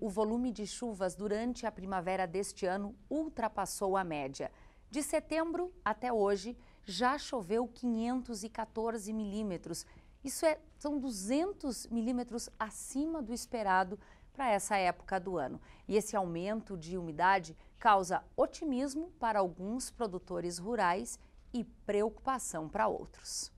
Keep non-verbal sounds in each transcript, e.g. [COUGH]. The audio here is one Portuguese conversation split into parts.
o volume de chuvas durante a primavera deste ano ultrapassou a média. De setembro até hoje, já choveu 514 milímetros. Isso é, são 200 milímetros acima do esperado para essa época do ano. E esse aumento de umidade causa otimismo para alguns produtores rurais e preocupação para outros.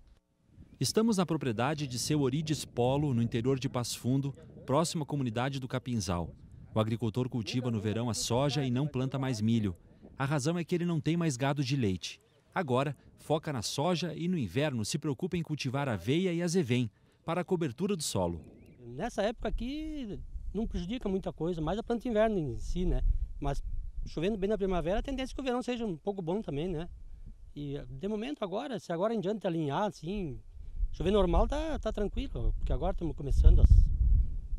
Estamos na propriedade de seu Orides Polo, no interior de Pasfundo, Fundo, próximo à comunidade do Capinzal. O agricultor cultiva no verão a soja e não planta mais milho. A razão é que ele não tem mais gado de leite. Agora, foca na soja e no inverno se preocupa em cultivar aveia e azevém para a cobertura do solo. Nessa época aqui não prejudica muita coisa, mais a planta de inverno em si, né? Mas chovendo bem na primavera, a tendência é que o verão seja um pouco bom também, né? E de momento agora, se agora em diante alinhar assim, Chover normal tá, tá tranquilo, porque agora estamos começando as...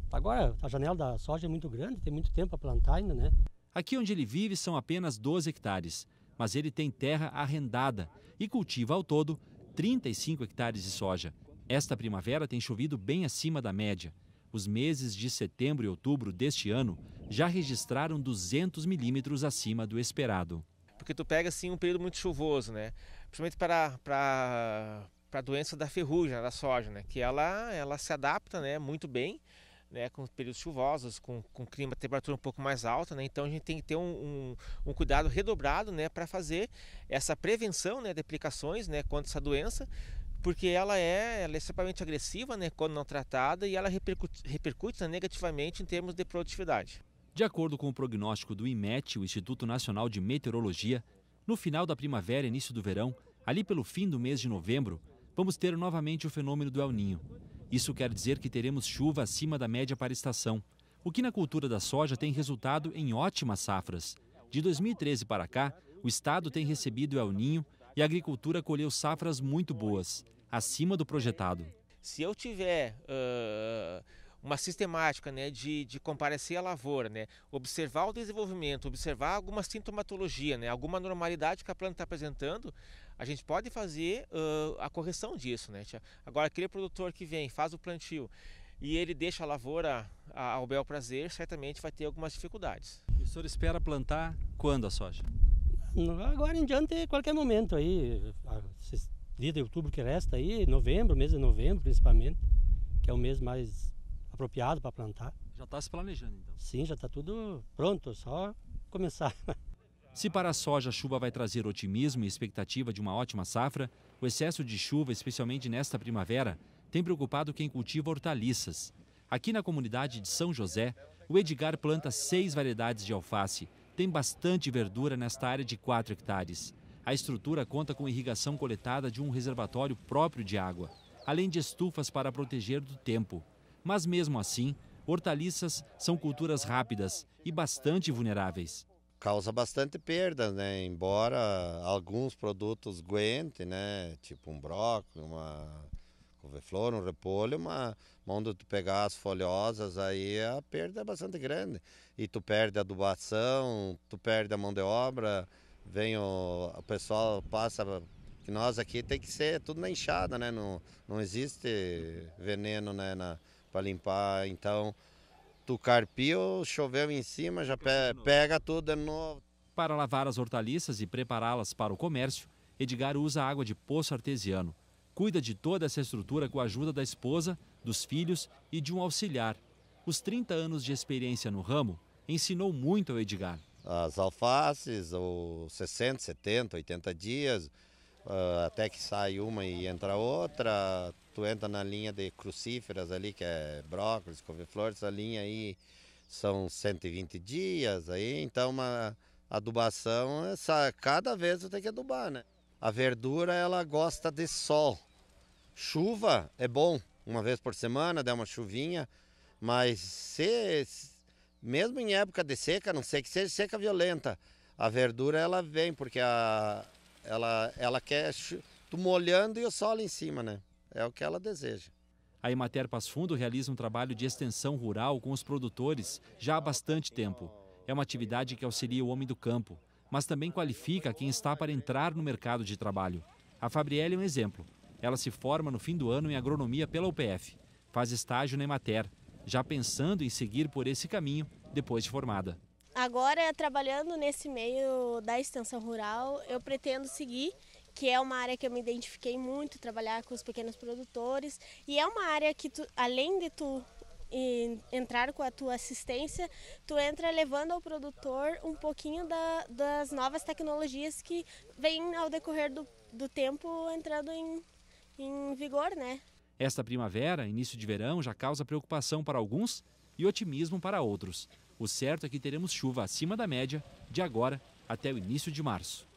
Tá agora a janela da soja é muito grande, tem muito tempo para plantar ainda, né? Aqui onde ele vive são apenas 12 hectares, mas ele tem terra arrendada e cultiva ao todo 35 hectares de soja. Esta primavera tem chovido bem acima da média. Os meses de setembro e outubro deste ano já registraram 200 milímetros acima do esperado. Porque tu pega assim um período muito chuvoso, né? Principalmente para, para para a doença da ferrugem da soja, né? Que ela, ela se adapta, né, muito bem, né, com períodos chuvosos, com, com clima, temperatura um pouco mais alta, né? Então a gente tem que ter um, um, um cuidado redobrado, né, para fazer essa prevenção, né, de aplicações, né, contra essa doença, porque ela é, ela é extremamente agressiva, né, quando não tratada e ela repercute, repercute negativamente em termos de produtividade. De acordo com o prognóstico do IMET, o Instituto Nacional de Meteorologia, no final da primavera e início do verão, ali pelo fim do mês de novembro, vamos ter novamente o fenômeno do El Ninho. Isso quer dizer que teremos chuva acima da média para a estação, o que na cultura da soja tem resultado em ótimas safras. De 2013 para cá, o estado tem recebido El Ninho e a agricultura colheu safras muito boas, acima do projetado. Se eu tiver uh uma sistemática né, de, de comparecer à lavoura, né, observar o desenvolvimento, observar alguma sintomatologia, né, alguma normalidade que a planta está apresentando, a gente pode fazer uh, a correção disso. Né, tia? Agora, aquele produtor que vem, faz o plantio e ele deixa a lavoura ao bel prazer, certamente vai ter algumas dificuldades. E o senhor espera plantar quando a soja? Agora em diante, qualquer momento aí, dia de outubro que resta aí, novembro, mês de novembro principalmente, que é o mês mais apropriado para plantar. Já está se planejando então? Sim, já está tudo pronto, só começar. [LAUGHS] Se para a soja a chuva vai trazer otimismo e expectativa de uma ótima safra, o excesso de chuva, especialmente nesta primavera, tem preocupado quem cultiva hortaliças. Aqui na comunidade de São José, o Edgar planta seis variedades de alface. Tem bastante verdura nesta área de 4 hectares. A estrutura conta com irrigação coletada de um reservatório próprio de água, além de estufas para proteger do tempo. Mas mesmo assim, hortaliças são culturas rápidas e bastante vulneráveis. Causa bastante perdas, né? Embora alguns produtos aguentem, né? Tipo um brócolis, uma couve-flor, um repolho, mas onde tu pegar as folhosas, aí a perda é bastante grande. E tu perde a adubação, tu perde a mão de obra, vem o, o pessoal, passa que nós aqui tem que ser tudo na enxada, né? Não, não existe veneno né, na, para limpar. Então, tu carpio, choveu em cima, já pe pega tudo de novo. Para lavar as hortaliças e prepará-las para o comércio, Edgar usa água de poço artesiano. Cuida de toda essa estrutura com a ajuda da esposa, dos filhos e de um auxiliar. Os 30 anos de experiência no ramo ensinou muito ao Edgar. As alfaces, os 60, 70, 80 dias, uh, até que sai uma e entra outra. Tu entra na linha de crucíferas ali, que é brócolis, couve-flor, essa linha aí são 120 dias aí, então uma adubação, essa, cada vez tu tem que adubar, né? A verdura ela gosta de sol. Chuva é bom, uma vez por semana, dá uma chuvinha, mas se mesmo em época de seca, não sei que seja seca violenta, a verdura ela vem porque a ela, ela quer tu molhando e o sol em cima, né? É o que ela deseja. A Emater Passo Fundo realiza um trabalho de extensão rural com os produtores já há bastante tempo. É uma atividade que auxilia o homem do campo, mas também qualifica quem está para entrar no mercado de trabalho. A Fabriele é um exemplo. Ela se forma no fim do ano em agronomia pela UPF, faz estágio na Emater, já pensando em seguir por esse caminho depois de formada. Agora, trabalhando nesse meio da extensão rural, eu pretendo seguir, que é uma área que eu me identifiquei muito, trabalhar com os pequenos produtores. E é uma área que, tu, além de tu entrar com a tua assistência, tu entra levando ao produtor um pouquinho da, das novas tecnologias que vêm ao decorrer do, do tempo entrando em, em vigor, né? Esta primavera, início de verão, já causa preocupação para alguns e otimismo para outros. O certo é que teremos chuva acima da média de agora até o início de março.